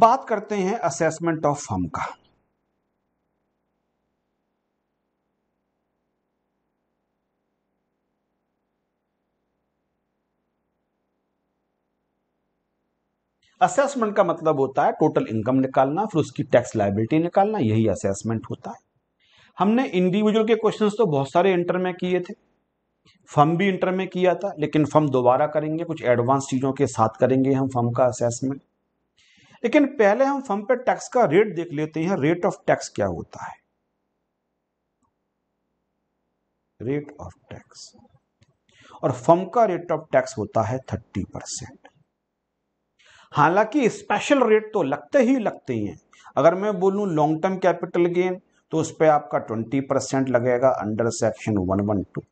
बात करते हैं असेसमेंट ऑफ फर्म का असेसमेंट का मतलब होता है टोटल इनकम निकालना फिर उसकी टैक्स लाइबिलिटी निकालना यही असेसमेंट होता है हमने इंडिविजुअल के क्वेश्चन तो बहुत सारे इंटर में किए थे फर्म भी इंटर में किया था लेकिन फर्म दोबारा करेंगे कुछ एडवांस चीजों के साथ करेंगे हम फर्म का असेसमेंट लेकिन पहले हम फर्म पे टैक्स का रेट देख लेते हैं रेट ऑफ टैक्स क्या होता है रेट ऑफ टैक्स और फर्म का रेट ऑफ टैक्स होता है थर्टी परसेंट हालांकि स्पेशल रेट तो लगते ही लगते हैं अगर मैं बोलूं लॉन्ग टर्म कैपिटल गेन तो उस पर आपका ट्वेंटी परसेंट लगेगा under section one one two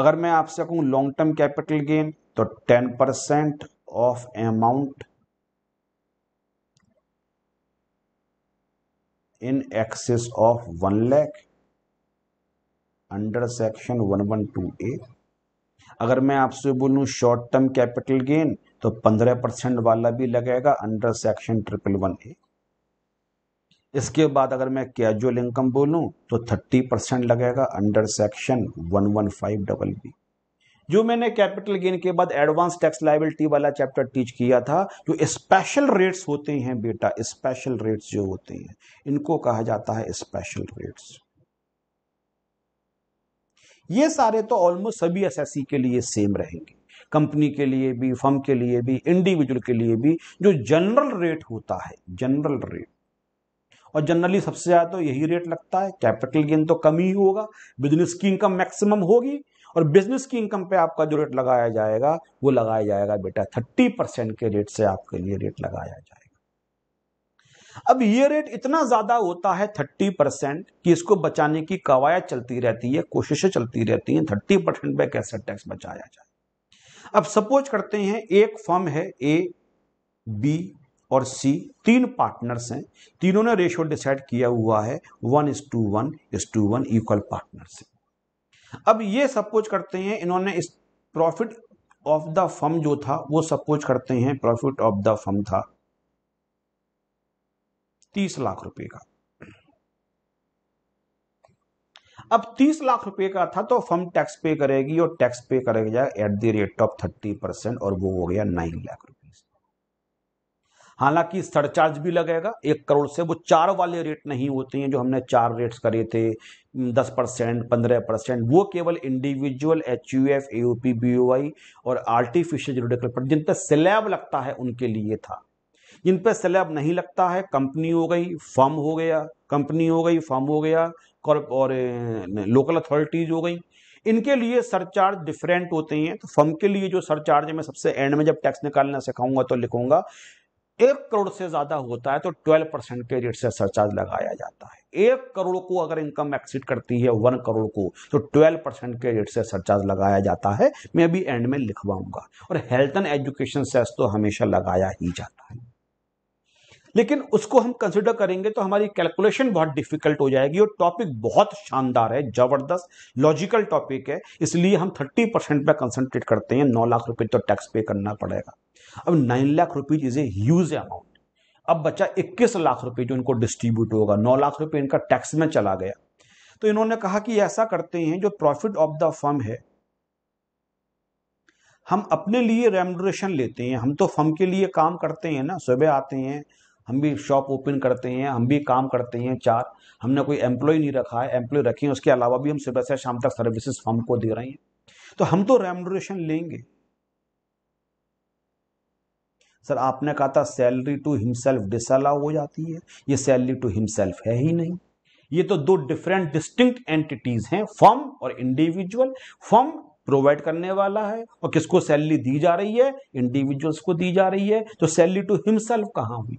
अगर मैं आपसे कहूँ लॉन्ग टर्म कैपिटल गेन तो ten percent of amount in excess of one lakh under section A अगर मैं आपसे बोलू शॉर्ट टर्म कैपिटल गेन तो पंद्रह परसेंट वाला भी लगेगा under section triple one A इसके बाद अगर मैं कैजुअल इनकम बोलूं तो थर्टी परसेंट लगेगा under section one one five double B जो मैंने कैपिटल गेन के बाद एडवांस टैक्स लाइबिलिटी वाला चैप्टर टीच किया था जो स्पेशल रेट्स होते हैं बेटा स्पेशल रेट्स जो होते हैं इनको कहा जाता है स्पेशल रेट्स ये सारे तो ऑलमोस्ट सभी एस के लिए सेम रहेंगे कंपनी के लिए भी फर्म के लिए भी इंडिविजुअल के लिए भी जो जनरल रेट होता है जनरल रेट और जनरली सबसे ज्यादा तो यही रेट लगता है कैपिटल गेन तो कम ही होगा बिजनेस की इनकम मैक्सिमम होगी और बिजनेस की इनकम पे आपका जो रेट लगाया जाएगा वो लगाया जाएगा बेटा थर्टी परसेंट के रेट से आपके लिए रेट लगाया जाएगा अब ये रेट इतना ज्यादा होता है थर्टी परसेंट कि इसको बचाने की कवायद चलती रहती है कोशिशें चलती रहती हैं थर्टी परसेंट पे कैसे टैक्स बचाया जाए अब सपोज करते हैं एक फर्म है ए बी और सी तीन पार्टनर्स हैं तीनों ने रेशियो डिसाइड किया हुआ है one is to one is to one equal partnership अब ये कुछ करते हैं इन्होंने इस प्रॉफिट ऑफ द फर्म जो था वो सब कुछ करते हैं प्रॉफिट ऑफ द फर्म था तीस लाख रुपए का अब तीस लाख रुपए का था तो फर्म टैक्स पे करेगी और टैक्स पे करेगा at the rate of thirty percent और वो हो गया नाइन लाख रुपए हालांकि सरचार्ज भी लगेगा एक करोड़ से वो चार वाले रेट नहीं होते हैं जो हमने चार रेट्स करे थे दस परसेंट पंद्रह परसेंट वो केवल individual H U F A P B O I और आर्टिफिशियल जोडिकल पर जिन पर स्लैब लगता है उनके लिए था जिन पर स्लैब नहीं लगता है कंपनी हो गई फर्म हो गया कंपनी हो गई फर्म हो गया और लोकल अथॉरिटीज हो गई इनके लिए सरचार्ज डिफरेंट होते हैं तो फर्म के लिए जो सरचार्ज मैं सबसे एंड में जब टैक्स निकालना सिखाऊंगा तो लिखूंगा एक करोड़ से ज्यादा होता है तो ट्वेल्व परसेंट के रेट से सरचार्ज लगाया जाता है एक करोड़ को अगर इनकम एक्सिट करती है वन करोड़ को तो ट्वेल्व परसेंट के रेट से सरचार्ज लगाया जाता है मैं अभी एंड में लिखवाऊंगा और हेल्थ एंड एजुकेशन सेस तो हमेशा लगाया ही जाता है लेकिन उसको हम कंसिडर करेंगे तो हमारी कैलकुलेशन बहुत डिफिकल्ट हो जाएगी और टॉपिक बहुत शानदार है जबरदस्त लॉजिकल टॉपिक है इसलिए हम थर्टी परसेंट पर कंसनट्रेट करते हैं नौ लाख रुपए तो टैक्स पे करना पड़ेगा अब nine lakh rupees is a huge amount अब बचा इक्कीस लाख रुपए जो इनको डिस्ट्रीब्यूट होगा नौ लाख रुपए इनका टैक्स में चला गया तो इन्होंने कहा कि ऐसा करते हैं जो प्रॉफिट ऑफ द फर्म है हम अपने लिए रेमडोरेशन लेते हैं हम तो फर्म के लिए काम करते हैं ना सुबह आते हैं हम भी शॉप ओपन करते हैं हम भी काम करते हैं चार हमने कोई एम्प्लॉय नहीं रखा है एम्प्लॉय रखे हैं उसके अलावा भी हम सुबह से शाम तक सर्विसेज फर्म को दे रहे हैं तो हम तो रेमोडेशन लेंगे सर आपने कहा था सैलरी टू हिमसेल्फ डिसअलाउ हो जाती है ये सैलरी टू हिमसेल्फ है ही नहीं ये तो दो डिफरेंट डिस्टिंक्ट एंटिटीज हैं फर्म और इंडिविजुअल फर्म प्रोवाइड करने वाला है और किसको सैलरी दी जा रही है इंडिविजुअल्स को दी जा रही है तो सैलरी टू हिमसेल्फ कहाँ हुई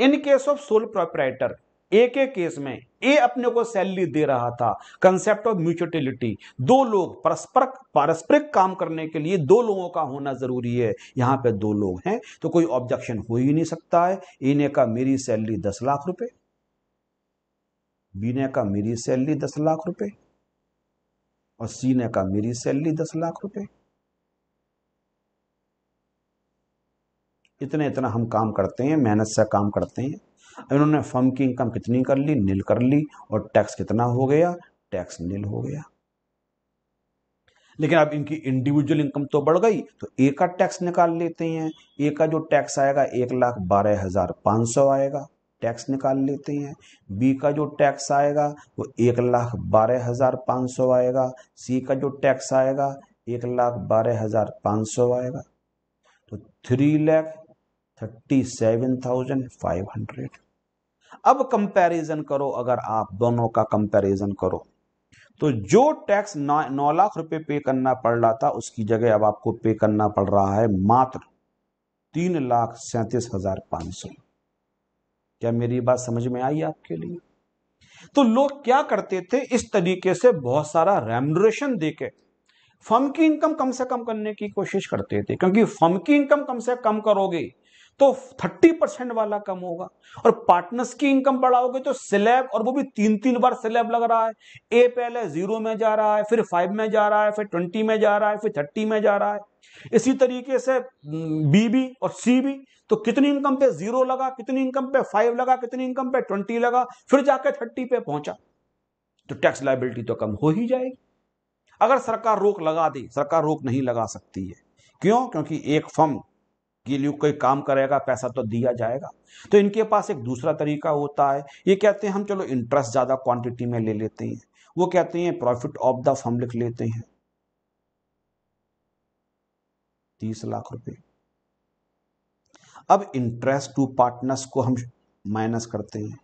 in case of sole proprietor एक के केस में ए अपने को सैलरी दे रहा था कंसेप्ट ऑफ म्यूचुअलिटी दो लोग परस्पर पारस्परिक काम करने के लिए दो लोगों का होना जरूरी है यहां पे दो लोग हैं तो कोई ऑब्जेक्शन हो ही नहीं सकता है ए ने कहा मेरी सैलरी दस लाख रुपए बी ने कहा मेरी सैलरी दस लाख रुपए और सी ने कहा मेरी सैलरी दस लाख रुपए इतने इतना हम काम करते हैं मेहनत से काम करते हैं इन्होंने फर्म की इनकम कितनी कर ली नील कर ली और टैक्स कितना हो गया टैक्स नील हो गया लेकिन अब इनकी इंडिविजुअल इनकम तो बढ़ गई तो एक का टैक्स निकाल लेते हैं एक का जो टैक्स आएगा एक लाख बारह हजार पाँच सौ आएगा टैक्स निकाल लेते हैं बी का जो टैक्स आएगा वो एक लाख बारह हजार पाँच सौ आएगा सी का जो टैक्स आएगा एक लाख बारह हजार पाँच सौ आएगा तो three lakh thirty seven thousand five hundred अब कंपैरिजन करो अगर आप दोनों का कंपैरिजन करो तो जो टैक्स नौ लाख रुपए पे करना पड़ रहा था उसकी जगह अब आपको पे करना पड़ रहा है मात्र तीन लाख सैंतीस हजार पांच सौ क्या मेरी बात समझ में आई आपके लिए तो लोग क्या करते थे इस तरीके से बहुत सारा रेमोरेशन देके फर्म की इनकम कम से कम करने की कोशिश करते थे क्योंकि फर्म की इनकम कम से कम करोगे तो 30 परसेंट वाला कम होगा और पार्टनर्स की इनकम बढ़ाओगे तो स्लैब और वो भी तीन तीन बार स्लैब लग रहा है ए पहले जीरो में जा रहा है फिर फाइव में जा रहा है फिर ट्वेंटी में जा रहा है फिर थर्टी में जा रहा है इसी तरीके से बी भी और सी भी तो कितनी इनकम पे जीरो लगा कितनी इनकम पे फाइव लगा कितनी इनकम पे ट्वेंटी लगा फिर जाके थर्टी पे पहुंचा तो टैक्स लाइबिलिटी तो कम हो ही जाएगी अगर सरकार रोक लगा दे सरकार रोक नहीं लगा सकती है क्यों क्योंकि एक फर्म के लिए कोई काम करेगा पैसा तो दिया जाएगा तो इनके पास एक दूसरा तरीका होता है ये कहते हैं हम चलो इंटरेस्ट ज़्यादा क्वांटिटी में ले लेते हैं वो कहते हैं प्रॉफिट ऑफ द फर्म लिख लेते हैं तीस लाख रुपए अब इंटरेस्ट टू पार्टनर्स को हम माइनस करते हैं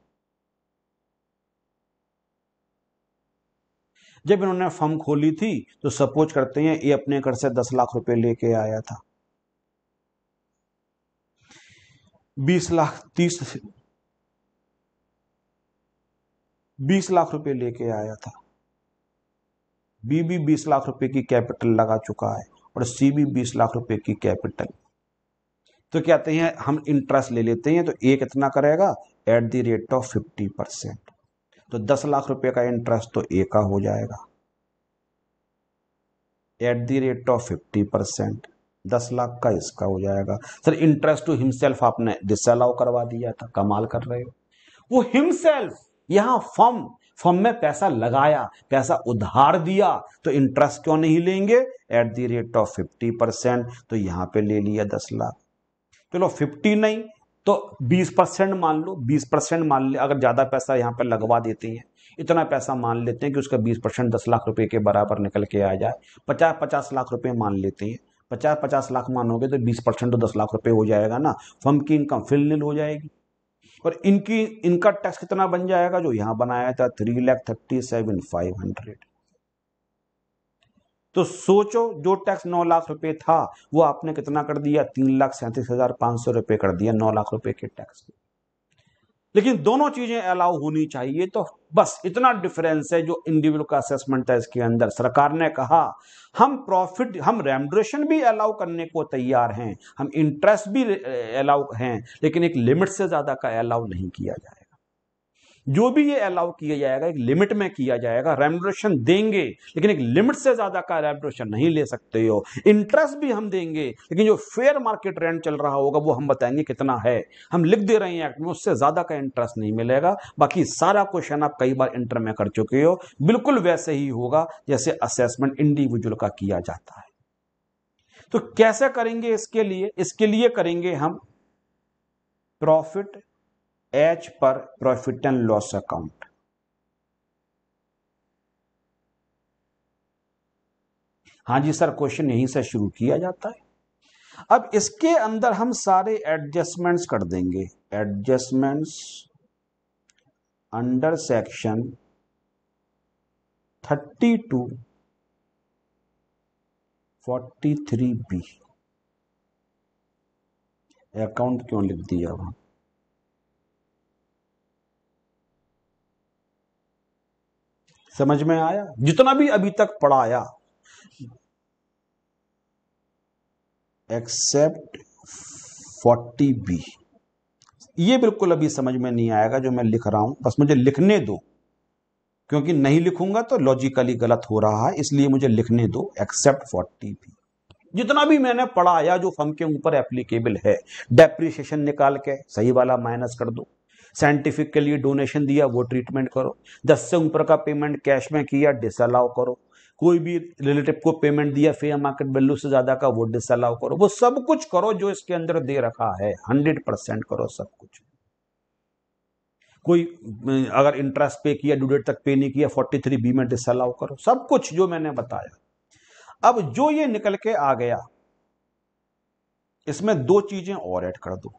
जब इन्होंने फर्म खोली थी तो सपोज करते हैं ये अपने घर से दस लाख रुपए लेके आया था बीस लाख तीस बीस लाख रुपए लेके आया था बीबी बीस लाख रुपए की कैपिटल लगा चुका है और सी बी बीस लाख रुपए की कैपिटल तो क्या कहते हैं हम इंटरेस्ट ले लेते हैं तो ए कितना करेगा at the rate of fifty percent तो दस लाख रुपए का इंटरेस्ट तो ए का हो जाएगा at the rate of fifty percent दस लाख का इसका हो जाएगा सर इंटरेस्ट टू हिमसेल्फ आपने डिस अलाउ करवा दिया था कमाल कर रहे हो वो हिमसेल्फ यहां फर्म फर्म में पैसा लगाया पैसा उधार दिया तो इंटरेस्ट क्यों नहीं लेंगे at the rate of fifty percent तो यहां पे ले लिया दस लाख चलो फिफ्टी नहीं तो बीस परसेंट मान लो बीस परसेंट मान लो अगर ज्यादा पैसा यहाँ पे लगवा देते हैं इतना पैसा मान लेते हैं कि उसका बीस परसेंट दस लाख रुपए के बराबर निकल के आ जाए पचास पचास लाख रुपए मान लेते हैं पचास पचास लाख मानोगे तो बीस परसेंट तो दस लाख रुपए हो जाएगा ना फर्म की इनकम फिलनिल हो जाएगी और इनकी इनका टैक्स कितना बन जाएगा जो यहां बनाया था three lakh thirty seven five hundred तो सोचो जो टैक्स नौ लाख रुपए था वो आपने कितना कर दिया तीन लाख सैंतीस हजार पांच सौ रुपए कर दिया नौ लाख रुपए के टैक्स में लेकिन दोनों चीजें अलाउ होनी चाहिए तो बस इतना डिफरेंस है जो इंडिविजुअल का असेसमेंट है इसके अंदर सरकार ने कहा हम प्रॉफिट हम रेमड्रेशन भी अलाउ करने को तैयार हैं हम इंटरेस्ट भी अलाउ हैं लेकिन एक लिमिट से ज्यादा का अलाउ नहीं किया जाए जो भी ये अलाउ किया जाएगा एक लिमिट में किया जाएगा रेमोडेशन देंगे लेकिन एक लिमिट से ज्यादा का रेमोडेशन नहीं ले सकते हो इंटरेस्ट भी हम देंगे लेकिन जो फेयर मार्केट रेंट चल रहा होगा वो हम बताएंगे कितना है हम लिख दे रहे हैं एक्ट में उससे ज्यादा का इंटरेस्ट नहीं मिलेगा बाकी सारा क्वेश्चन आप कई बार इंटर में कर चुके हो बिल्कुल वैसे ही होगा जैसे असेसमेंट इंडिविजुअल का किया जाता है तो कैसे करेंगे इसके लिए इसके लिए करेंगे हम profit as per profit and loss account हाँ जी सर क्वेश्चन यहीं से शुरू किया जाता है अब इसके अंदर हम सारे एडजस्टमेंट्स कर देंगे adjustments under section 32 43 B account क्यों लिख दिया वहां समझ में आया जितना भी अभी तक पढ़ाया एक्सेप्ट फोर्टी बी ये बिल्कुल अभी समझ में नहीं आएगा जो मैं लिख रहा हूं बस मुझे लिखने दो क्योंकि नहीं लिखूंगा तो लॉजिकली गलत हो रहा है इसलिए मुझे लिखने दो एक्सेप्ट फोर्टी बी जितना भी मैंने पढ़ाया जो फर्म के ऊपर एप्लीकेबल है डेप्रिशिएशन निकाल के सही वाला माइनस कर दो साइंटिफिक के लिए डोनेशन दिया वो ट्रीटमेंट करो दस से ऊपर का पेमेंट कैश में किया डिसअलाउ करो कोई भी रिलेटिव को पेमेंट दिया फेयर मार्केट वैल्यू से ज्यादा का वो डिसअलाउ करो वो सब कुछ करो जो इसके अंदर दे रखा है हंड्रेड परसेंट करो सब कुछ कोई अगर इंटरेस्ट पे किया ड्यू डेट तक पे नहीं किया फोर्टी थ्री बी में डिसअलाउ करो सब कुछ जो मैंने बताया अब जो ये निकल के आ गया इसमें दो चीजें और ऐड कर दो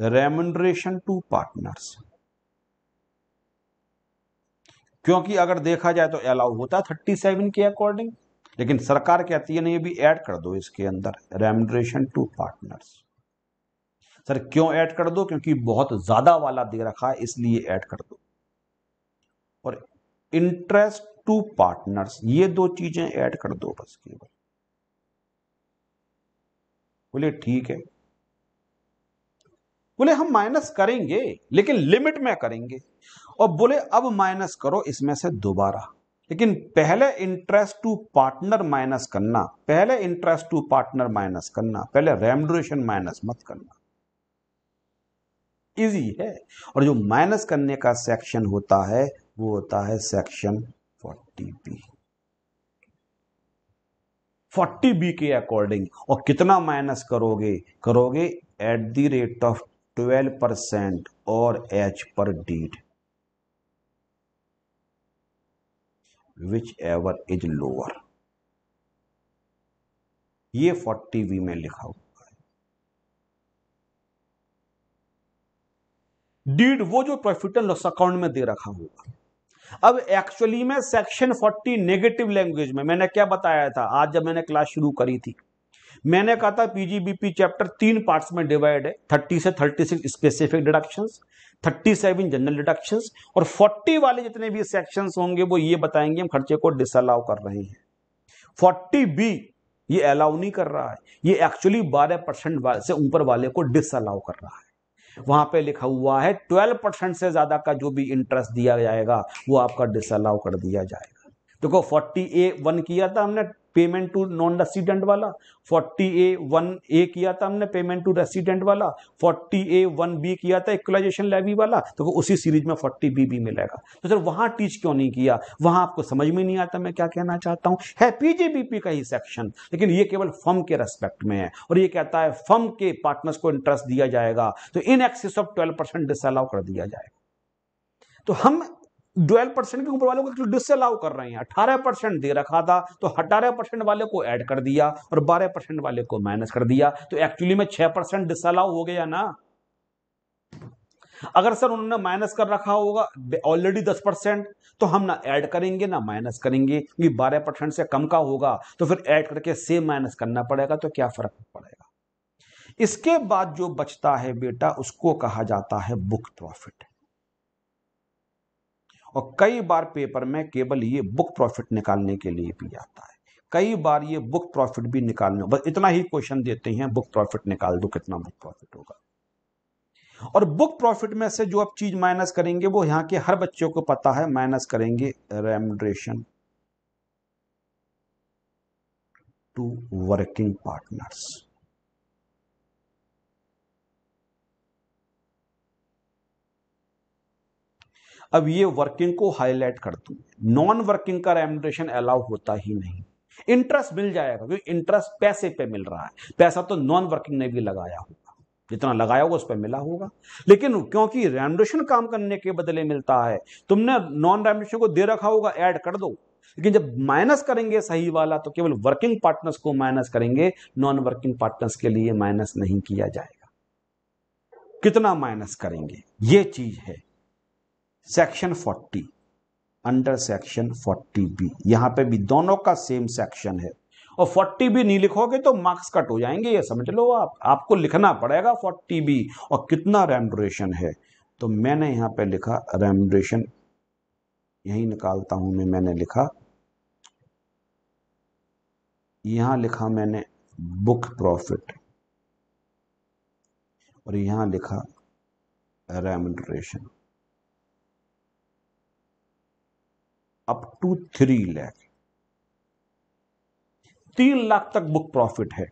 रेमंड्रेशन टू पार्टनर्स क्योंकि अगर देखा जाए तो अलाउ होता है थर्टी सेवन के अकॉर्डिंग लेकिन सरकार कहती है ना ये भी ऐड कर दो इसके अंदर रेमंड्रेशन टू पार्टनर्स सर क्यों ऐड कर दो क्योंकि बहुत ज्यादा वाला दे रखा है इसलिए ऐड कर दो और इंटरेस्ट टू पार्टनर्स ये दो चीजें ऐड कर दो बस केवल बोले ठीक है बोले हम माइनस करेंगे लेकिन लिमिट में करेंगे और बोले अब माइनस करो इसमें से दोबारा लेकिन पहले इंटरेस्ट टू पार्टनर माइनस करना पहले इंटरेस्ट टू पार्टनर माइनस करना पहले रेमडोरेशन माइनस मत करना इजी है और जो माइनस करने का सेक्शन होता है वो होता है सेक्शन बी 40 बी के अकॉर्डिंग और कितना माइनस करोगे करोगे at the rate of twelve percent और H per deed whichever is lower ये फोर्टी वी में लिखा हुआ है डीड वो जो प्रॉफिट एंड लॉस अकाउंट में दे रखा होगा अब एक्चुअली में सेक्शन 40 नेगेटिव लैंग्वेज में मैंने क्या बताया था आज जब मैंने क्लास शुरू करी थी मैंने कहा था पीजीबीपी चैप्टर तीन पार्ट्स में डिवाइड है थर्टी से thirty six specific deduction thirty seven general deduction और फोर्टी वाले जितने भी सेक्शन होंगे वो ये बताएंगे हम खर्चे को डिसअलाउ कर रहे हैं फोर्टी बी ये अलाउ नहीं कर रहा है ये एक्चुअली बारह परसेंट से ऊपर वाले को डिसअलाउ कर रहा है वहां पे लिखा हुआ है ट्वेल्व परसेंट से ज्यादा का जो भी इंटरेस्ट दिया जाएगा वो आपका डिसअलाउ कर दिया जाएगा देखो फोर्टी ए वन किया था हमने पेमेंट टू नॉन रेसिडेंट वाला फोर्टी ए वन ए किया था हमने पेमेंट टू रेसिडेंट वाला फोर्टी ए वन बी किया था इक्वलाइजेशन लेवी वाला तो वो उसी सीरीज में फोर्टी बी भी मिलेगा तो सर वहां टीच क्यों नहीं किया वहां आपको समझ में नहीं आता मैं क्या कहना चाहता हूं है पीजीबीपी का ही सेक्शन लेकिन ये केवल फर्म के रेस्पेक्ट में है और ये कहता है फर्म के पार्टनर्स को इंटरेस्ट दिया जाएगा तो in excess of twelve percent disallow कर दिया जाएगा तो हम ट्वेल्व परसेंट की उम्र वालों को डिस अलाउ कर रहे हैं अठारह परसेंट दे रखा था तो अठारह परसेंट वाले को ऐड कर दिया और बारह परसेंट वाले को माइनस कर दिया तो एक्चुअली में छह परसेंट डिस अलाउ हो गया ना अगर सर उन्होंने माइनस कर रखा होगा ऑलरेडी दस परसेंट तो हम ना ऐड करेंगे ना माइनस करेंगे क्योंकि बारह परसेंट से कम का होगा तो फिर ऐड करके सेम माइनस करना पड़ेगा तो क्या फर्क पड़ेगा इसके बाद जो बचता है बेटा उसको कहा जाता है बुक प्रॉफिट और कई बार पेपर में केवल ये बुक प्रॉफिट निकालने के लिए भी आता है कई बार ये बुक प्रॉफिट भी निकालने बस इतना ही क्वेश्चन देते हैं बुक प्रॉफिट निकाल दो कितना बुक प्रॉफिट होगा और बुक प्रॉफिट में से जो आप चीज माइनस करेंगे वो यहाँ के हर बच्चों को पता है माइनस करेंगे रेमड्रेशन टू वर्किंग पार्टनर्स अब ये वर्किंग को हाईलाइट कर दू नॉन वर्किंग का रेमडेशन अलाउ होता ही नहीं इंटरेस्ट मिल जाएगा क्योंकि इंटरेस्ट पैसे पे मिल रहा है पैसा तो नॉन वर्किंग ने भी लगाया होगा जितना लगाया होगा उस पर मिला होगा लेकिन क्योंकि रेमडेशन काम करने के बदले मिलता है तुमने नॉन रेमडेशन को दे रखा होगा ऐड कर दो लेकिन जब माइनस करेंगे सही वाला तो केवल वर्किंग पार्टनर्स को माइनस करेंगे नॉन वर्किंग पार्टनर्स के लिए माइनस नहीं किया जाएगा कितना माइनस करेंगे यह चीज है सेक्शन 40 अंडर सेक्शन 40 बी यहां पे भी दोनों का सेम सेक्शन है और 40 बी नहीं लिखोगे तो मार्क्स कट हो जाएंगे ये समझ लो आप आपको लिखना पड़ेगा 40 बी और कितना रेमडोरेशन है तो मैंने यहां पे लिखा रेमडोरेशन यही निकालता हूं मैं मैंने लिखा यहां लिखा मैंने बुक प्रॉफिट और यहां लिखा remuneration up to three lakh तीन लाख तक बुक प्रॉफिट है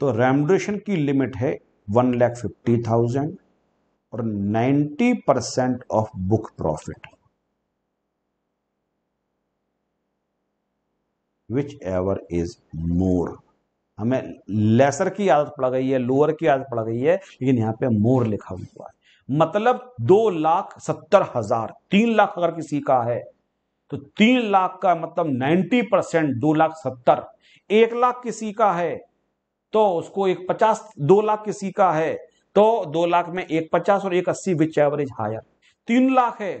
तो रेमडेशन की लिमिट है वन लैख फिफ्टी थाउजेंड और ninety percent of book profit whichever is more हमें लेसर की आदत पड़ गई है लोअर की आदत पड़ गई है लेकिन यहां पे मोर लिखा हुआ है मतलब दो लाख सत्तर हजार तीन लाख अगर किसी का है तो तीन लाख का मतलब नाइन्टी परसेंट दो लाख सत्तर एक लाख किसी का है तो उसको एक पचास दो लाख किसी का है तो दो लाख में एक पचास और एक अस्सी विच एवरेज हायर तीन लाख है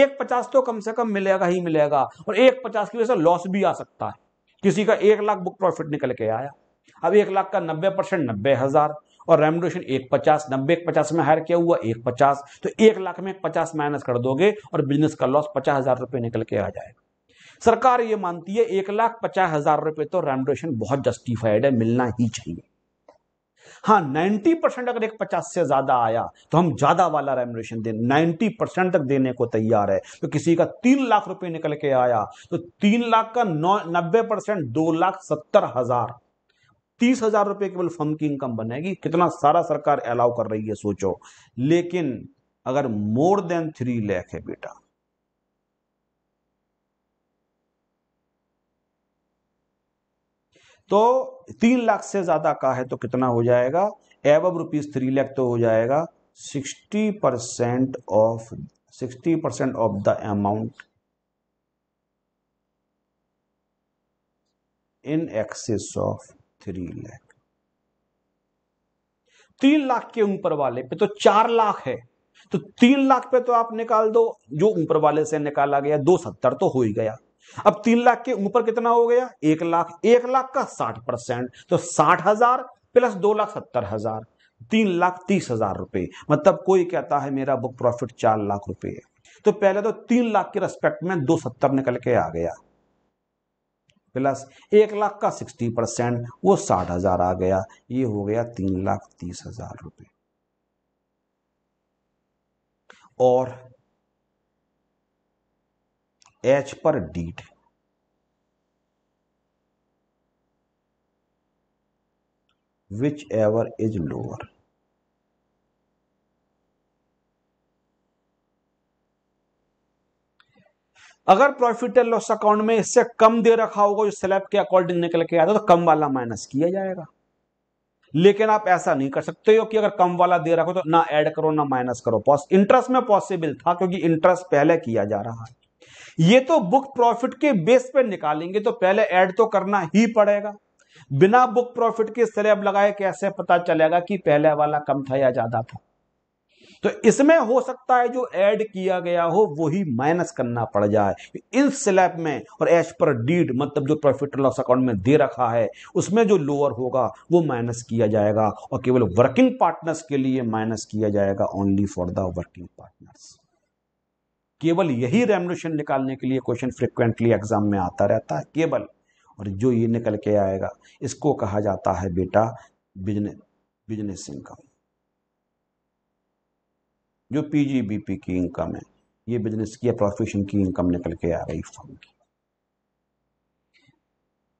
एक पचास तो कम से कम मिलेगा ही मिलेगा और एक पचास की वजह से लॉस भी आ सकता है किसी का एक लाख बुक प्रॉफिट निकल के आया अब एक लाख का नब्बे परसेंट नब्बे हजार और रेमडेशन एक पचास नब्बे एक पचास में हायर किया हुआ एक पचास तो एक लाख में एक पचास माइनस कर दोगे और बिजनेस का लॉस पचास हजार रुपये निकल के आ जाएगा सरकार ये मानती है एक लाख पचास हजार रुपये तो रेमडेशन बहुत जस्टिफाइड है मिलना ही चाहिए हाँ नाइन्टी परसेंट अगर एक पचास से ज्यादा आया तो हम ज्यादा वाला रेमोरेशन दें नाइन्टी परसेंट तक देने को तैयार है तो किसी का तीन लाख रुपए निकल के आया तो तीन लाख का नौ नब्बे परसेंट दो लाख सत्तर हजार तीस हजार रुपए केवल फर्म की इनकम बनेगी कितना सारा सरकार अलाउ कर रही है सोचो लेकिन अगर मोर देन थ्री लैख है बेटा तो तीन लाख से ज्यादा का है तो कितना हो जाएगा एवब रुपीज थ्री लैख तो हो जाएगा sixty percent of sixty percent of the amount in excess of three lakh तीन लाख के ऊपर वाले पे तो चार लाख है तो तीन लाख पे तो आप निकाल दो जो ऊपर वाले से निकाला गया दो सत्तर तो हो ही गया अब तीन लाख के ऊपर कितना हो गया एक लाख एक लाख का साठ परसेंट तो साठ हजार प्लस दो लाख सत्तर हजार तीन लाख तीस हजार रुपए मतलब कोई कहता है मेरा बुक प्रॉफिट चार लाख रुपए है तो पहले तो तीन लाख के रेस्पेक्ट में दो सत्तर निकल के आ गया प्लस एक लाख का सिक्सटी परसेंट वो साठ हजार आ गया ये हो गया तीन लाख तीस हजार रुपये और एच पर डीट विच एवर इज लोअर अगर प्रॉफिट एंड लॉस अकाउंट में इससे कम दे रखा होगा जो स्लैब के अकॉर्डिंग निकल के आता तो कम वाला माइनस किया जाएगा लेकिन आप ऐसा नहीं कर सकते हो कि अगर कम वाला दे रखो तो ना ऐड करो ना माइनस करो इंटरेस्ट में पॉसिबल था क्योंकि इंटरेस्ट पहले किया जा रहा है ये तो बुक प्रॉफिट के बेस पे निकालेंगे तो पहले ऐड तो करना ही पड़ेगा बिना बुक प्रॉफिट के स्लैब लगाए कैसे पता चलेगा कि पहले वाला कम था या ज्यादा था तो इसमें हो सकता है जो ऐड किया गया हो वही माइनस करना पड़ जाए इन स्लैब में और एज पर डीड मतलब जो प्रॉफिट लॉस अकाउंट में दे रखा है उसमें जो लोअर होगा वो माइनस किया जाएगा और केवल वर्किंग पार्टनर्स के लिए माइनस किया जाएगा only for the working partners केवल यही रेमोल्यूशन निकालने के लिए क्वेश्चन फ्रिक्वेंटली एग्जाम में आता रहता है केवल और जो ये निकल के आएगा इसको कहा जाता है बेटा बिजनेस बिजनेस इनकम जो पीजीबीपी की इनकम है ये बिजनेस की या प्रोफेशन की इनकम निकल के आ रही फर्म की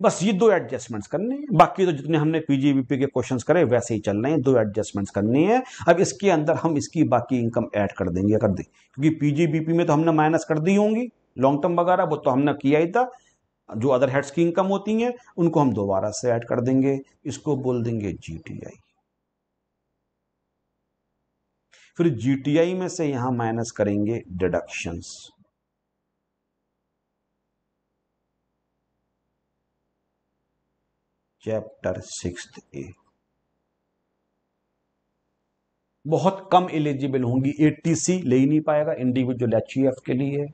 बस ये दो एडजस्टमेंट्स करने हैं बाकी तो जितने हमने पीजीबीपी के क्वेश्चंस करे वैसे ही चल रहे हैं दो एडजस्टमेंट्स करनी है अब इसके अंदर हम इसकी बाकी इनकम ऐड कर देंगे कर दें क्योंकि पीजीबीपी में तो हमने माइनस कर दी होंगी लॉन्ग टर्म वगैरह वो तो हमने किया ही था जो अदर हेड्स की इनकम होती हैं उनको हम दोबारा से ऐड कर देंगे इसको बोल देंगे आई फिर जीटीआई में से यहां माइनस करेंगे डिडक्शंस चैप्टर सिक्स ए बहुत कम एलिजिबल होंगी ए सी ले ही नहीं पाएगा इंडिविजुअल एच e के लिए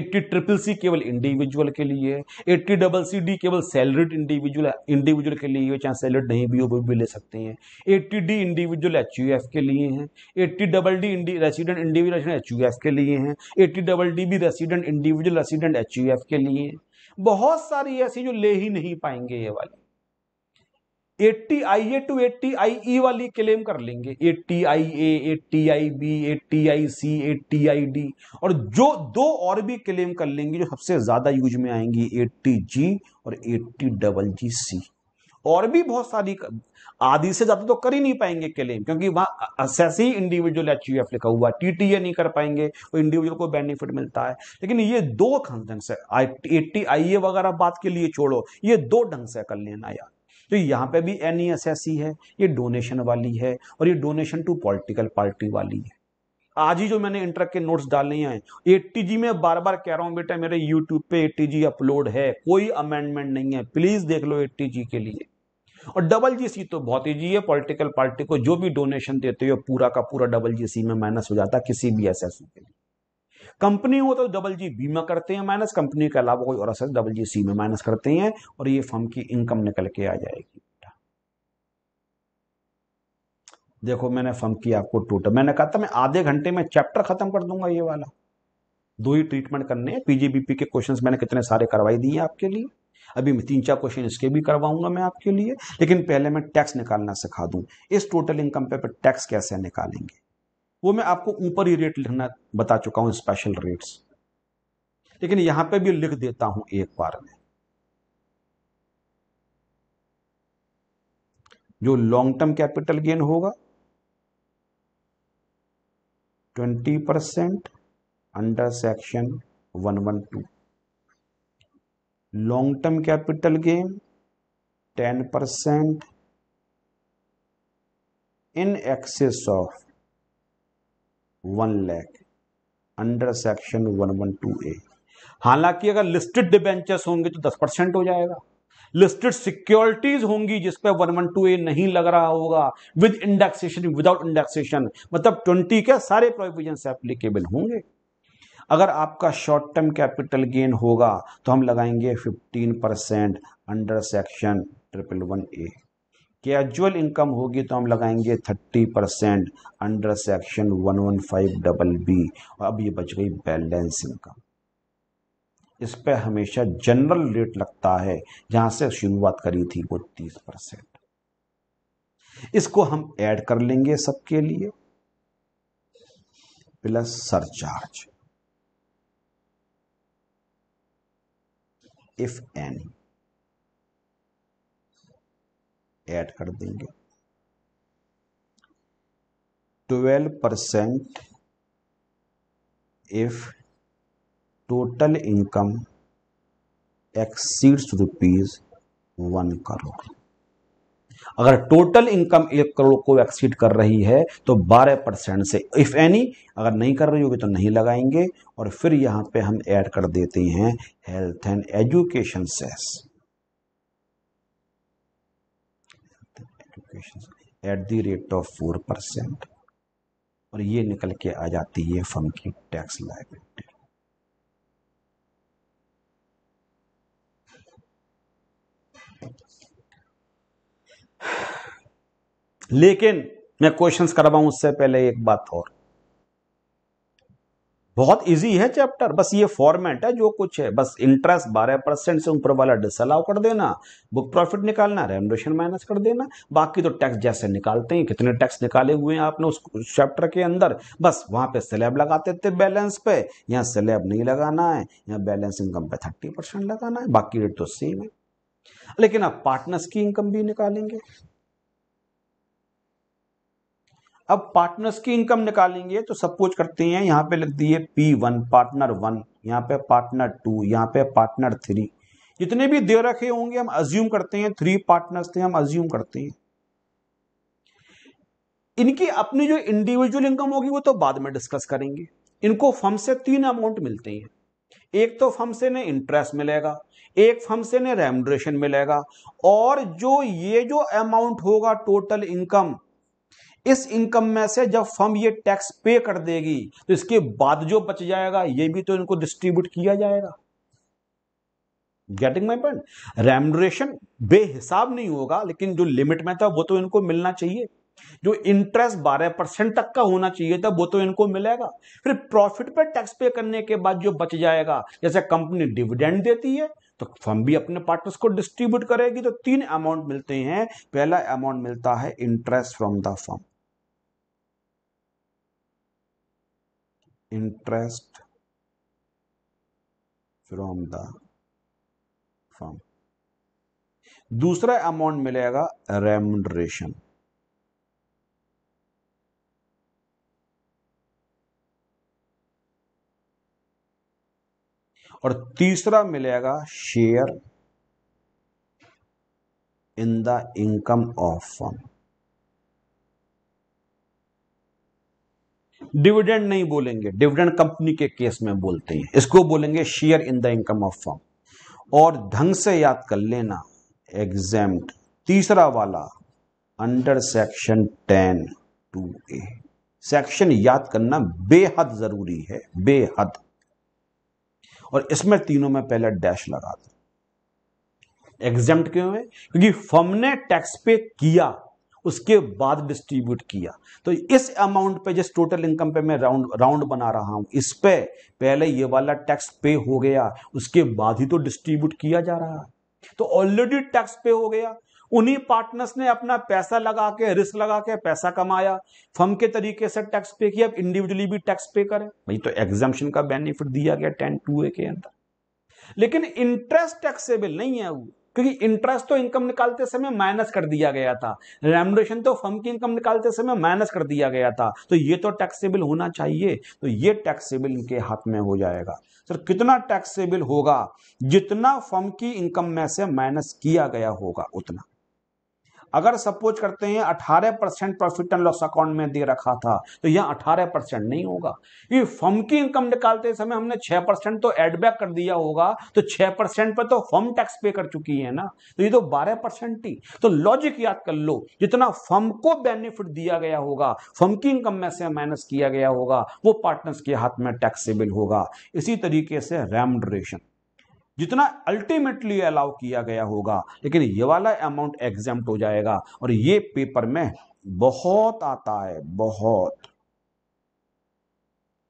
एट्टी ट्रिपल सी केवल इंडिविजुअल के लिए एट्टी डबल सी डी केवल सैलरीड इंडिविजुअल इंडिविजुअल के लिए चाहे सैलरीड नहीं भी हो वो भी ले सकते हैं एट्टी डी इंडिविजुअल एच के लिए हैं eighty double D resident individual U H के लिए हैं एट्टी डबल डी भी रेसिडेंट इंडिविजुअल रेसिडेंट एच के लिए बहुत सारी ऐसी जो ले ही नहीं पाएंगे ये वाली eighty I A to eighty I E वाली क्लेम कर लेंगे eighty I A eighty I B eighty I C eighty I D और जो दो और भी क्लेम कर लेंगे जो सबसे ज्यादा यूज में आएंगी एट्टी जी और एट्टी डबल जी सी और भी बहुत सारी आधी से ज्यादा तो कर ही नहीं पाएंगे क्लेम क्योंकि वहां असैसी इंडिविजुअल एच एफ लिखा हुआ टी टी ए नहीं कर पाएंगे तो इंडिविजुअल को बेनिफिट मिलता है लेकिन ये दो ढंग से एट्टी आई ए वगैरह बात के लिए छोड़ो ये दो ढंग से कर लेना यार तो यहाँ पे भी एन ई e e है ये डोनेशन वाली है और ये डोनेशन टू पॉलिटिकल पार्टी वाली है आज ही जो मैंने इंटर के नोट्स डाले हैं एट्टी में बार बार कह रहा हूँ बेटा मेरे यूट्यूब पे एट्टी अपलोड है कोई अमेंडमेंट नहीं है प्लीज देख लो एट्टी के लिए और डबल जीसी तो बहुत ईजी है पॉलिटिकल पार्टी को जो भी डोनेशन देते हो पूरा का पूरा डबल जीसी में माइनस हो जाता किसी भी एस के लिए कंपनी हो तो डबल जी बी में करते हैं माइनस कंपनी के अलावा कोई और असर डबल जी सी में माइनस करते हैं और ये फर्म की इनकम निकल के आ जाएगी देखो मैंने फर्म की आपको टोटल मैंने कहा था मैं आधे घंटे में चैप्टर खत्म कर दूंगा ये वाला दो ही ट्रीटमेंट करने हैं पीजीबीपी के क्वेश्चंस मैंने कितने सारे करवाई दिए आपके लिए अभी मैं तीन चार क्वेश्चन इसके भी करवाऊंगा मैं आपके लिए लेकिन पहले मैं टैक्स निकालना सिखा दूं इस टोटल इनकम पे टैक्स कैसे निकालेंगे वो मैं आपको ऊपर ही रेट लिखना बता चुका हूं स्पेशल रेट्स लेकिन यहां पे भी लिख देता हूं एक बार में जो लॉन्ग टर्म कैपिटल गेन होगा twenty percent under section one one two long term capital gain ten percent in excess of one lakh under section one one two A हालांकि अगर लिस्टेड डिबेंचर्स होंगे तो दस परसेंट हो जाएगा लिस्टेड सिक्योरिटीज होंगी जिस पर वन वन टू ए नहीं लग रहा होगा विद इंडेक्सेशन विदाउट इंडेक्सेशन मतलब ट्वेंटी के सारे प्रोविजन एप्लीकेबल होंगे अगर आपका शॉर्ट टर्म कैपिटल गेन होगा तो हम लगाएंगे fifteen percent under section triple one A casual income होगी तो हम लगाएंगे thirty percent under section one one five double B और अब ये बच गई बैलेंस इनकम इस पर हमेशा जनरल रेट लगता है जहां से शुरुआत करी थी वो तीस परसेंट इसको हम ऐड कर लेंगे सबके लिए plus surcharge if any add कर देंगे twelve percent if total income exceeds rupees one crore अगर टोटल इनकम एक करोड़ को एक्सीड कर रही है तो 12 परसेंट से इफ एनी अगर नहीं कर रही होगी तो नहीं लगाएंगे और फिर यहां पे हम ऐड कर देते हैं health and education cess equation at the rate of four percent और ये निकल के आ जाती है फर्म की टैक्स लाइबिलिटी लेकिन मैं क्वेश्चंस करवाऊं उससे पहले एक बात और बहुत इजी है चैप्टर बस ये फॉर्मेट है जो कुछ है बस इंटरेस्ट बारह परसेंट से ऊपर वाला डिसअलाउ कर देना बुक प्रॉफिट निकालना रेमोशन माइनस कर देना बाकी तो टैक्स जैसे निकालते हैं कितने टैक्स निकाले हुए हैं आपने उस चैप्टर के अंदर बस वहां पे स्लैब लगाते थे बैलेंस पे यहाँ स्लैब नहीं लगाना है यहाँ बैलेंस इनकम पे थर्टी परसेंट लगाना है बाकी रेट तो सेम है लेकिन आप पार्टनर्स की इनकम भी निकालेंगे अब पार्टनर्स की इनकम निकालेंगे तो सपोज करते हैं यहाँ पे लग दिए पी वन पार्टनर वन यहाँ पे पार्टनर टू यहाँ पे पार्टनर थ्री जितने भी दे रखे होंगे हम अज्यूम करते हैं थ्री पार्टनर्स थे हम अज्यूम करते हैं इनकी अपनी जो इंडिविजुअल इनकम होगी वो तो बाद में डिस्कस करेंगे इनको फर्म से तीन अमाउंट मिलते हैं एक तो फर्म से ने इंटरेस्ट मिलेगा एक फर्म से ने रेमड्रेशन मिलेगा और जो ये जो अमाउंट होगा टोटल इनकम इस इनकम में से जब फर्म ये टैक्स पे कर देगी तो इसके बाद जो बच जाएगा ये भी तो इनको डिस्ट्रीब्यूट किया जाएगा गेटिंग माई पॉइंट रेमडरेशन बेहिसाब नहीं होगा लेकिन जो लिमिट में था वो तो इनको मिलना चाहिए जो इंटरेस्ट बारह परसेंट तक का होना चाहिए था वो तो इनको मिलेगा फिर प्रॉफिट पर टैक्स पे करने के बाद जो बच जाएगा जैसे कंपनी डिविडेंड देती है तो फर्म भी अपने पार्टनर्स को डिस्ट्रीब्यूट करेगी तो तीन अमाउंट मिलते हैं पहला अमाउंट मिलता है interest from the firm interest from the firm दूसरा अमाउंट मिलेगा रेमुनरेशन और तीसरा मिलेगा share in the income of firm dividend नहीं बोलेंगे डिविडेंड कंपनी के केस में बोलते हैं इसको बोलेंगे share in the income of firm और ढंग से याद कर लेना एग्जाम तीसरा वाला under section ten two A section याद करना बेहद जरूरी है बेहद और इसमें तीनों में पहले डैश लगा दो एग्जाम क्यों है क्योंकि फर्म ने टैक्स पे किया उसके बाद डिस्ट्रीब्यूट किया तो इस अमाउंट पे जिस टोटल इनकम पे मैं राउंड राउंड बना रहा हूं इस पे पहले ये वाला टैक्स पे हो गया उसके बाद ही तो डिस्ट्रीब्यूट किया जा रहा है तो ऑलरेडी टैक्स पे हो गया उन्हीं पार्टनर्स ने अपना पैसा लगा के रिस्क लगा के पैसा कमाया फर्म के तरीके से टैक्स पे किया इंडिविजुअली भी टैक्स पे करें भाई तो एग्जामेशन का बेनिफिट दिया गया टेन टू ए के अंदर लेकिन इंटरेस्ट टैक्सेबल नहीं है वो क्योंकि इंटरेस्ट तो इनकम निकालते समय माइनस कर दिया गया था रेमोडेशन तो फर्म की इनकम निकालते समय माइनस कर दिया गया था तो ये तो टैक्सेबल होना चाहिए तो ये टैक्सेबल इनके हाथ में हो जाएगा सर कितना टैक्सेबल होगा जितना फर्म की इनकम में से माइनस किया गया होगा उतना अगर सपोज करते हैं 18 percent profit and loss account में दे रखा था तो यह 18 परसेंट नहीं होगा ये फर्म की इनकम निकालते समय हमने 6 परसेंट तो एडबैक कर दिया होगा तो 6 परसेंट पर तो फर्म टैक्स पे कर चुकी है ना तो ये तो 12 परसेंट ही तो लॉजिक याद कर लो जितना फर्म को बेनिफिट दिया गया होगा फर्म की इनकम में से माइनस किया गया होगा वो पार्टनर्स के हाथ में टैक्सेबल होगा इसी तरीके से रेमड्रेशन जितना अल्टीमेटली अलाउ किया गया होगा लेकिन ये वाला अमाउंट एग्जाम हो जाएगा और ये पेपर में बहुत आता है बहुत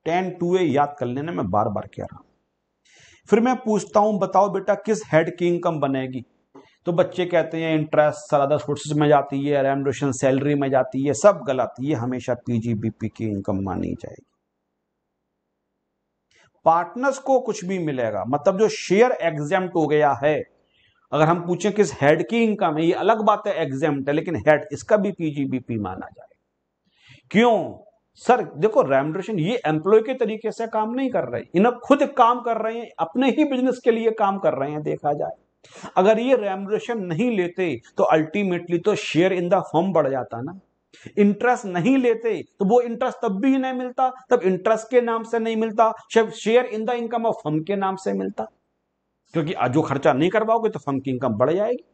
टेन टू ए याद कर लेने में बार बार कह रहा फिर मैं पूछता हूं बताओ बेटा किस हेड की इनकम बनेगी तो बच्चे कहते हैं इंटरेस्ट सर अदर सोर्सेज में जाती है रेमडोशन सैलरी में जाती है सब गलत ये हमेशा पीजीबीपी की इनकम मानी जाएगी पार्टनर्स को कुछ भी मिलेगा मतलब जो शेयर एग्जाम हो गया है अगर हम पूछें किस हेड की इनकम है ये अलग बात है एग्जाम है लेकिन हेड इसका भी पीजीबीपी माना जाए क्यों सर देखो रेमडेशन ये एम्प्लॉय के तरीके से काम नहीं कर रहे इन्हें खुद काम कर रहे हैं अपने ही बिजनेस के लिए काम कर रहे हैं देखा जाए अगर ये रेमडेशन नहीं लेते तो अल्टीमेटली तो शेयर इन द फॉर्म बढ़ जाता ना इंटरेस्ट नहीं लेते तो वो इंटरेस्ट तब भी नहीं मिलता तब इंटरेस्ट के नाम से नहीं मिलता share in the income of firm के नाम से मिलता क्योंकि जो खर्चा नहीं करवाओगे तो फर्म की इनकम बढ़ जाएगी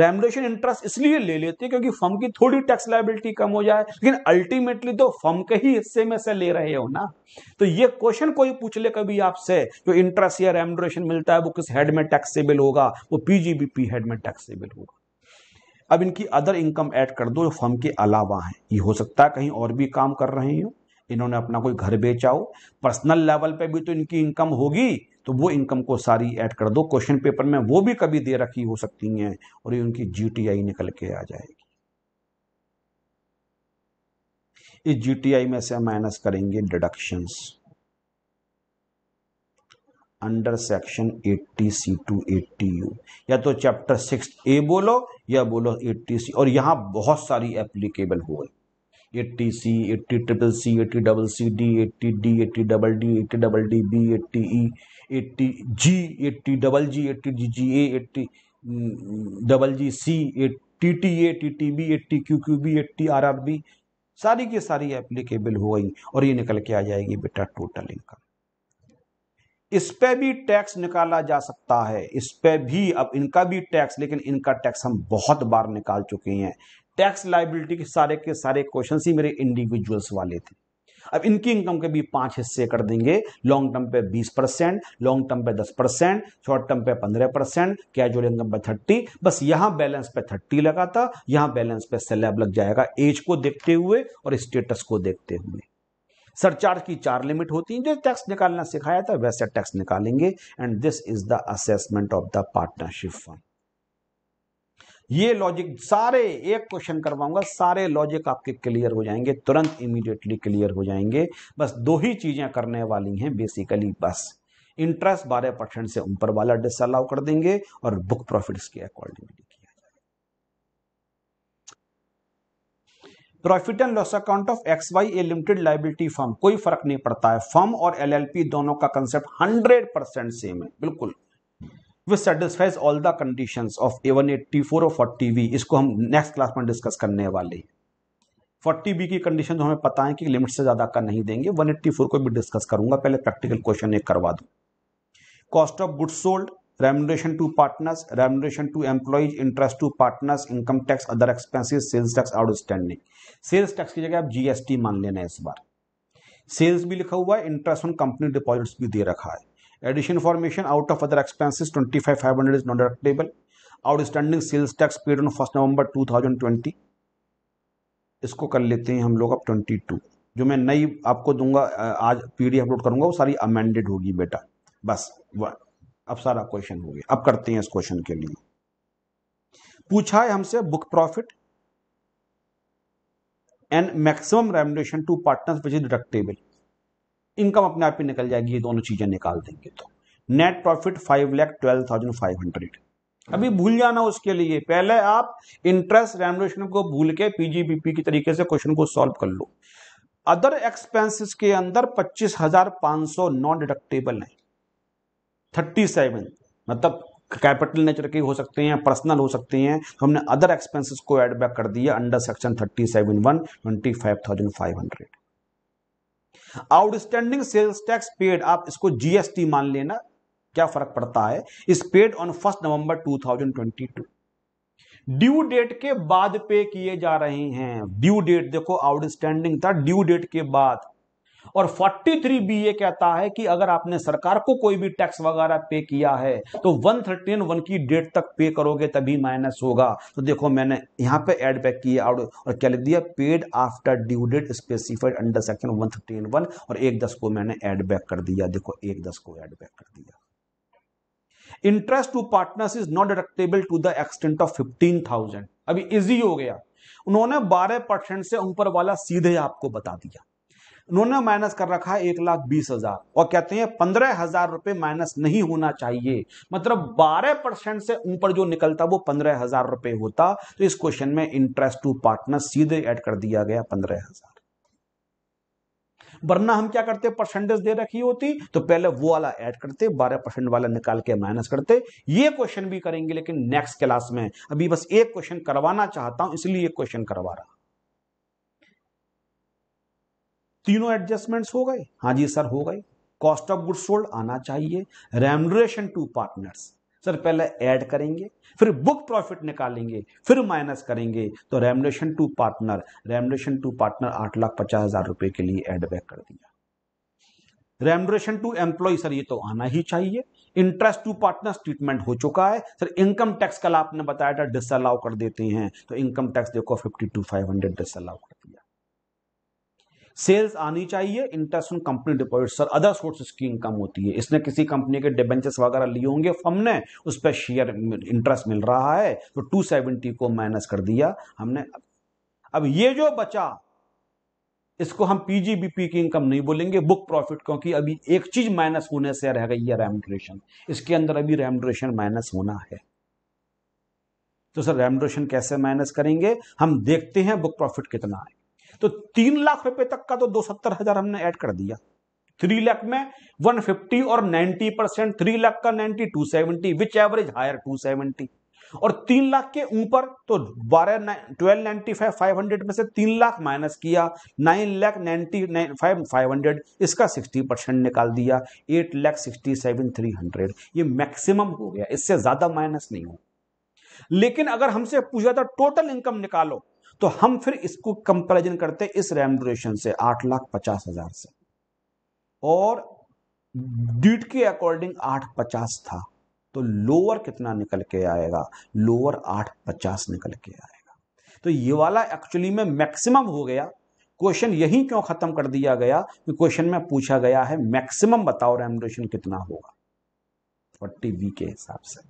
रेमोडेशन इंटरेस्ट इसलिए ले लेते हैं क्योंकि फर्म की थोड़ी टैक्स लाइबिलिटी कम हो जाए लेकिन अल्टीमेटली तो फर्म के ही हिस्से में से ले रहे हो ना तो ये क्वेश्चन कोई पूछ ले कभी आपसे जो इंटरेस्ट या रेमोडेशन मिलता है वो किस हेड में टैक्सेबल होगा वो पीजीबीपी हेड में टैक्सेबल होगा अब इनकी अदर इनकम ऐड कर दो जो फर्म के अलावा हैं ये हो सकता है कहीं और भी काम कर रहे हो इन्होंने अपना कोई घर बेचा हो पर्सनल लेवल पे भी तो इनकी इनकम होगी तो वो इनकम को सारी ऐड कर दो क्वेश्चन पेपर में वो भी कभी दे रखी हो सकती हैं और ये उनकी जीटीआई निकल के आ जाएगी इस जीटीआई में से माइनस करेंगे deductions under section 80 C to eighty U या तो चैप्टर सिक्स ए बोलो या बोलो 80 सी और यहाँ बहुत सारी एप्लीकेबल हो गई eighty C eighty triple C eighty double C D eighty D eighty double D eighty double D B eighty E eighty G eighty double G eighty G G A eighty double G C eighty T A T T B eighty Q Q B eighty R R B सारी की सारी applicable हो गई और ये निकल के आ जाएगी बेटा टोटल इनकम इस पे भी टैक्स निकाला जा सकता है इस पे भी अब इनका भी टैक्स लेकिन इनका टैक्स हम बहुत बार निकाल चुके हैं टैक्स लाइबिलिटी के सारे के सारे क्वेश्चन ही मेरे इंडिविजुअल्स वाले थे अब इनकी इनकम के भी पांच हिस्से कर देंगे लॉन्ग टर्म पे 20 परसेंट लॉन्ग टर्म पे 10 परसेंट शॉर्ट टर्म पे 15 परसेंट कैजुअल इनकम पे 30 बस यहां बैलेंस पे 30 लगा था यहां बैलेंस पे स्लैब लग जाएगा एज को देखते हुए और स्टेटस को देखते हुए सरचार्ज की चार लिमिट होती हैं जो टैक्स निकालना सिखाया था वैसे टैक्स निकालेंगे and this is the assessment of the partnership fund ये लॉजिक सारे एक क्वेश्चन करवाऊंगा सारे लॉजिक आपके क्लियर हो जाएंगे तुरंत इमीडिएटली क्लियर हो जाएंगे बस दो ही चीजें करने वाली हैं बेसिकली बस इंटरेस्ट बारह परसेंट से ऊपर वाला डिसअलाउ कर देंगे और बुक प्रॉफिट्स के accordingly profit and loss account of X Y A limited liability firm कोई फर्क नहीं पड़ता है फर्म और एलएलपी दोनों का कंसेप्ट हंड्रेड परसेंट सेम है बिल्कुल which satisfies all the condition of A one eighty four of forty B इसको हम नेक्स्ट क्लास में डिस्कस करने वाले फोर्टी बी की कंडीशन तो हमें पता है कि लिमिट से ज्यादा का नहीं देंगे वन एट्टी फोर को भी डिस्कस करूंगा पहले प्रैक्टिकल क्वेश्चन एक करवा दू cost of goods sold remuneration to partners remuneration to employees interest to partners income tax other expenses sales tax outstanding sales tax की जगह आप जीएसटी मान लेना है इस बार सेल्स भी लिखा हुआ है इंटरेस्ट ऑन कंपनी डिपॉजिट्स भी दे रखा है additional information out of other expenses twenty five five hundred is not deductible outstanding sales tax paid on first November two thousand twenty इसको कर लेते हैं हम लोग अब ट्वेंटी टू जो मैं नई आपको दूंगा आज पी डी अपलोड करूंगा वो सारी अमेंडेड होगी बेटा बस वन अब सारा क्वेश्चन हो गया अब करते हैं इस क्वेश्चन के लिए पूछा है हमसे book profit and maximum remuneration to partners which is deductible income अपने आप ही निकल जाएगी ये दोनों चीजें निकाल देंगे तो net profit five lakh twelve thousand five hundred अभी भूल जाना उसके लिए पहले आप इंटरेस्ट रेमुनेशन को भूल के पीजीबीपी की तरीके से क्वेश्चन को सॉल्व कर लो अदर एक्सपेंसेस के अंदर पच्चीस हजार पांच सौ नॉन डिडक्टेबल है थर्टी सेवन मतलब कैपिटल नेचर के हो सकते हैं पर्सनल हो सकते हैं हमने अदर एक्सपेंसेस को ऐड बैक कर दिया under section thirty seven one twenty five thousand five hundred outstanding sales tax paid आप इसको जीएसटी मान लेना क्या फर्क पड़ता है इस paid on first November two thousand twenty two due date के बाद पे किए जा रहे हैं ड्यू डेट देखो आउटस्टैंडिंग था ड्यू डेट के बाद और 43 बी ये कहता है कि अगर आपने सरकार को कोई भी टैक्स वगैरह पे किया है तो 131 वन की डेट तक पे करोगे तभी माइनस होगा तो देखो मैंने यहां पे ऐड बैक किया और, और क्या लिख दिया paid after due date specified under section one one और एक दस को मैंने ऐड बैक कर दिया देखो एक दस को एड बैक कर दिया interest to partners is not deductible to the extent of fifteen thousand अभी इजी हो गया उन्होंने बारह परसेंट से ऊपर वाला सीधे आपको बता दिया उन्होंने माइनस कर रखा है एक लाख बीस हजार और कहते हैं पंद्रह हजार रुपए माइनस नहीं होना चाहिए मतलब बारह परसेंट से ऊपर जो निकलता वो पंद्रह हजार रुपए होता तो इस क्वेश्चन में इंटरेस्ट टू पार्टनर सीधे ऐड कर दिया गया पंद्रह हजार वरना हम क्या करते परसेंटेज दे रखी होती तो पहले वो वाला ऐड करते बारह परसेंट वाला निकाल के माइनस करते ये क्वेश्चन भी करेंगे लेकिन नेक्स्ट क्लास में अभी बस एक क्वेश्चन करवाना चाहता हूं इसलिए एक क्वेश्चन करवा रहा तीनों एडजस्टमेंट्स हो गए हाँ जी सर हो गए कॉस्ट ऑफ गुड्स सोल्ड आना चाहिए रेमोरेशन टू पार्टनर्स सर पहले ऐड करेंगे फिर बुक प्रॉफिट निकालेंगे फिर माइनस करेंगे तो remuneration to partner remuneration to partner आठ लाख पचास हजार रुपए के लिए एड बैक कर दिया रेमोरेशन टू एम्प्लॉय सर ये तो आना ही चाहिए इंटरेस्ट टू पार्टनर ट्रीटमेंट हो चुका है सर इनकम टैक्स कल आपने बताया था डिसअलाउ कर देते हैं तो इनकम टैक्स देखो fifty two five hundred disallow कर दिया सेल्स आनी चाहिए interest on company deposit sir other sources की इनकम होती है इसने किसी कंपनी के डिबेंचर्स वगैरह लिए होंगे हमने उस पर शेयर इंटरेस्ट मिल रहा है तो टू सेवेंटी को माइनस कर दिया हमने अब ये जो बचा इसको हम पीजीबीपी की इनकम नहीं बोलेंगे बुक प्रॉफिट क्योंकि अभी एक चीज माइनस होने से रह गई है रेमड्रेशन इसके अंदर अभी रेमड्रेशन माइनस होना है तो सर रेमड्रेशन कैसे माइनस करेंगे हम देखते हैं बुक प्रॉफिट कितना है तो तीन लाख रुपए तक का तो दो सत्तर हजार हमने ऐड कर दिया थ्री लाख में वन फिफ्टी और नाइनटी परसेंट थ्री लाख का two seventy which ever is higher seventy और तीन लाख के ऊपर तो बारह twelve ninety five five hundred में से तीन लाख माइनस किया nine lakh nine five five hundred इसका सिक्सटी परसेंट निकाल दिया eight lakh sixty seven three hundred ये मैक्सिमम हो गया इससे ज्यादा माइनस नहीं हो लेकिन अगर हमसे पूछा था टोटल इनकम निकालो तो हम फिर इसको कंपैरिजन करते इस रैम ड्यूरेशन से आठ लाख पचास हजार से और डीट के अकॉर्डिंग आठ पचास था तो लोअर कितना निकल के आएगा लोअर आठ पचास निकल के आएगा तो ये वाला एक्चुअली में मैक्सिमम हो गया क्वेश्चन यही क्यों खत्म कर दिया गया कि क्वेश्चन में पूछा गया है मैक्सिमम बताओ रेमडेशन कितना होगा फोर्टी वी के हिसाब से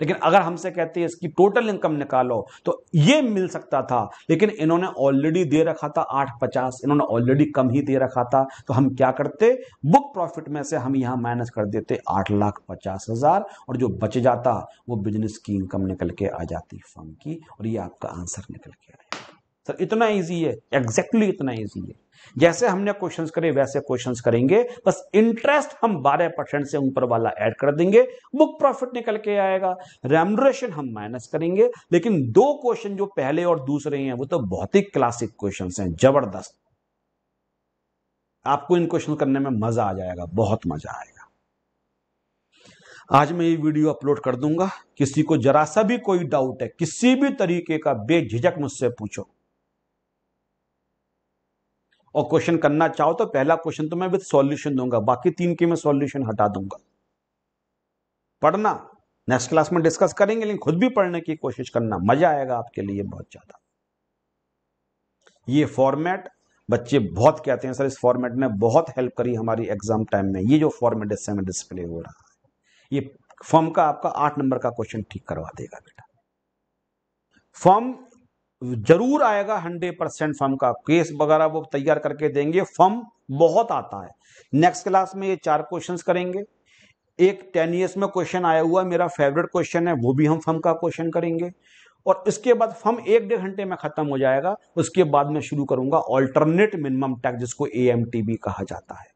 लेकिन अगर हमसे कहते हैं इसकी टोटल इनकम निकालो तो ये मिल सकता था लेकिन इन्होंने ऑलरेडी दे रखा था आठ पचास इन्होंने ऑलरेडी कम ही दे रखा था तो हम क्या करते बुक प्रॉफिट में से हम यहाँ माइनस कर देते आठ लाख पचास हजार और जो बच जाता वो बिजनेस की इनकम निकल के आ जाती फर्म की और ये आपका आंसर निकल के आ जाता सर इतना ईजी है एग्जैक्टली exactly इतना ईजी है जैसे हमने क्वेश्चंस करे वैसे क्वेश्चंस करेंगे बस इंटरेस्ट हम 12 परसेंट से ऊपर वाला ऐड कर देंगे बुक प्रॉफिट निकल के आएगा रेमोरेशन हम माइनस करेंगे लेकिन दो क्वेश्चन जो पहले और दूसरे हैं वो तो बहुत ही क्लासिक क्वेश्चन हैं जबरदस्त आपको इन क्वेश्चन करने में मजा आ जाएगा बहुत मजा आएगा आज मैं ये वीडियो अपलोड कर दूंगा किसी को जरा सा भी कोई डाउट है किसी भी तरीके का बेझिझक मुझसे पूछो और क्वेश्चन करना चाहो तो पहला क्वेश्चन तो मैं विद सॉल्यूशन दूंगा बाकी तीन के मैं सॉल्यूशन हटा दूंगा पढ़ना नेक्स्ट क्लास में डिस्कस करेंगे लेकिन खुद भी पढ़ने की कोशिश करना मजा आएगा आपके लिए बहुत ज्यादा ये फॉर्मेट बच्चे बहुत कहते हैं सर इस फॉर्मेट ने बहुत हेल्प करी हमारी एग्जाम टाइम में ये जो फॉर्मेट इस समय डिस्प्ले हो रहा है ये फॉर्म का आपका आठ नंबर का क्वेश्चन ठीक करवा देगा बेटा फॉर्म जरूर आएगा हंड्रेड परसेंट फॉर्म का केस वगैरह वो तैयार करके देंगे फॉर्म बहुत आता है नेक्स्ट क्लास में ये चार क्वेश्चन करेंगे एक टेन ईयर्स में क्वेश्चन आया हुआ मेरा फेवरेट क्वेश्चन है वो भी हम फॉर्म का क्वेश्चन करेंगे और इसके बाद फॉर्म एक डेढ़ घंटे में खत्म हो जाएगा उसके बाद मैं शुरू करूंगा ऑल्टरनेट मिनिमम टैक्स जिसको ए कहा जाता है